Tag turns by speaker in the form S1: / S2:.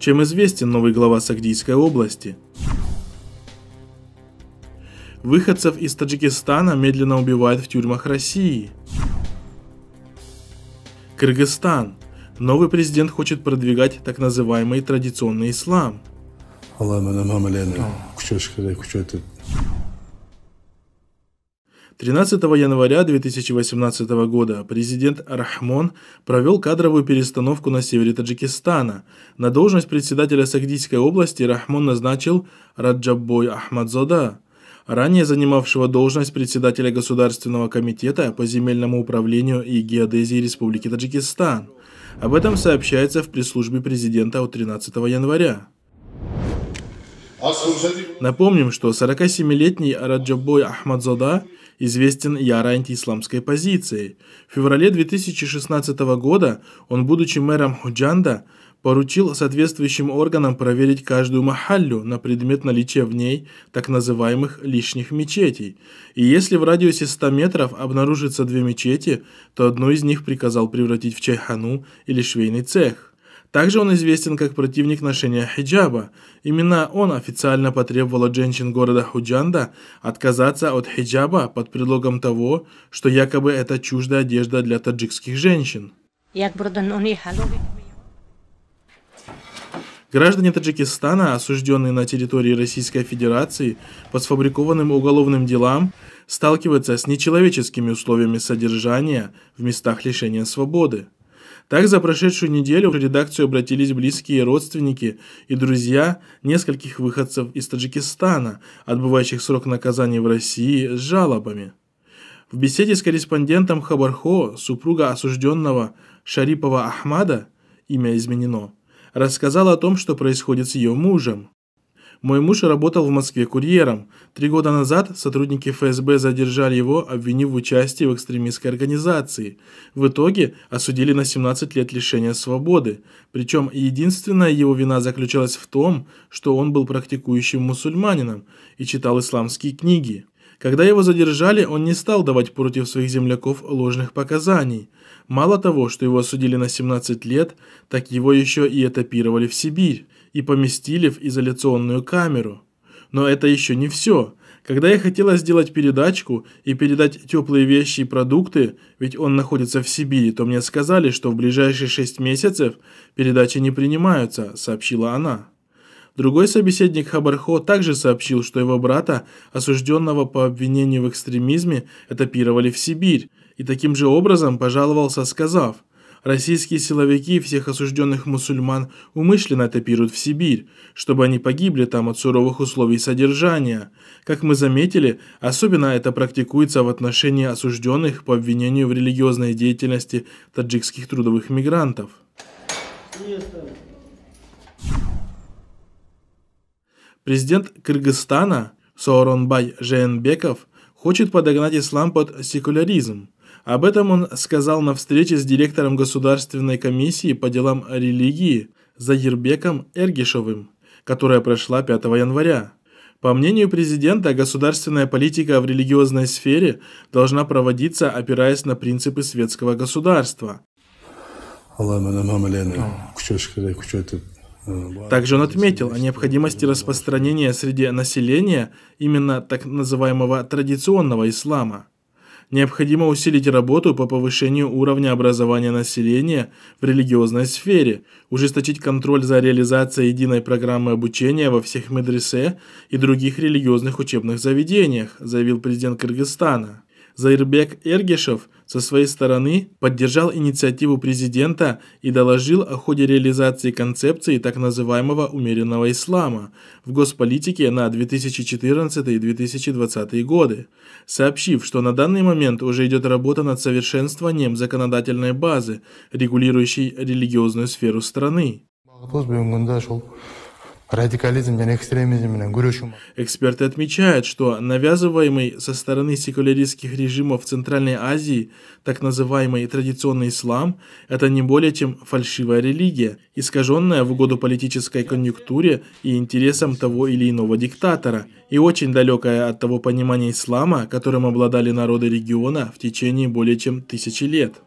S1: чем известен новый глава Сагдийской области. Выходцев из Таджикистана медленно убивают в тюрьмах России. Кыргызстан. Новый президент хочет продвигать так называемый традиционный ислам. 13 января 2018 года президент Рахмон провел кадровую перестановку на севере Таджикистана. На должность председателя Сагдийской области Рахмон назначил Раджабой Ахмадзода, ранее занимавшего должность председателя Государственного комитета по земельному управлению и геодезии Республики Таджикистан. Об этом сообщается в пресс-службе президента от 13 января. Напомним, что 47-летний Раджабой Ахмадзода известен ярой антиисламской позицией. В феврале 2016 года он, будучи мэром Худжанда, поручил соответствующим органам проверить каждую махаллю на предмет наличия в ней так называемых лишних мечетей. И если в радиусе 100 метров обнаружится две мечети, то одну из них приказал превратить в чайхану или швейный цех. Также он известен как противник ношения хиджаба. Именно он официально потребовал от женщин города Худжанда отказаться от хиджаба под предлогом того, что якобы это чуждая одежда для таджикских женщин. Граждане Таджикистана, осужденные на территории Российской Федерации по сфабрикованным уголовным делам, сталкиваются с нечеловеческими условиями содержания в местах лишения свободы. Так за прошедшую неделю в редакцию обратились близкие родственники и друзья нескольких выходцев из Таджикистана, отбывающих срок наказания в России с жалобами. В беседе с корреспондентом Хабархо супруга осужденного Шарипова Ахмада, имя изменено, рассказала о том, что происходит с ее мужем. Мой муж работал в Москве курьером. Три года назад сотрудники ФСБ задержали его, обвинив в участии в экстремистской организации. В итоге осудили на 17 лет лишения свободы. Причем единственная его вина заключалась в том, что он был практикующим мусульманином и читал исламские книги. Когда его задержали, он не стал давать против своих земляков ложных показаний. Мало того, что его осудили на 17 лет, так его еще и этапировали в Сибирь и поместили в изоляционную камеру. Но это еще не все. Когда я хотела сделать передачку и передать теплые вещи и продукты, ведь он находится в Сибири, то мне сказали, что в ближайшие шесть месяцев передачи не принимаются, сообщила она. Другой собеседник Хабархо также сообщил, что его брата, осужденного по обвинению в экстремизме, этапировали в Сибирь, и таким же образом пожаловался, сказав – российские силовики всех осужденных мусульман умышленно топируют в Сибирь, чтобы они погибли там от суровых условий содержания. Как мы заметили, особенно это практикуется в отношении осужденных по обвинению в религиозной деятельности таджикских трудовых мигрантов. Президент Кыргызстана Сооронбай Женбеков хочет подогнать ислам под секуляризм – об этом он сказал на встрече с директором Государственной комиссии по делам религии Заербеком Эргишевым, которая прошла 5 января. По мнению президента, государственная политика в религиозной сфере должна проводиться, опираясь на принципы светского государства. Также он отметил о необходимости распространения среди населения именно так называемого традиционного ислама – Необходимо усилить работу по повышению уровня образования населения в религиозной сфере, ужесточить контроль за реализацией единой программы обучения во всех медресе и других религиозных учебных заведениях, заявил президент Кыргызстана. Заирбек Эргешев со своей стороны поддержал инициативу президента и доложил о ходе реализации концепции так называемого умеренного ислама в госполитике на 2014-2020 годы, сообщив, что на данный момент уже идет работа над совершенствованием законодательной базы, регулирующей религиозную сферу страны радикализм мен экстремизм менен күрөшүү эксперты отмечают что навязываемый со стороны секуляристских режимов центральной азии так называемый традиционный ислам это не более чем фальшивая религия искаженная в угоду политической конъюнктуре и интересам того или иного диктатора и очень далекая от того понимания ислама которым обладали народы региона в течение более чем тысячи лет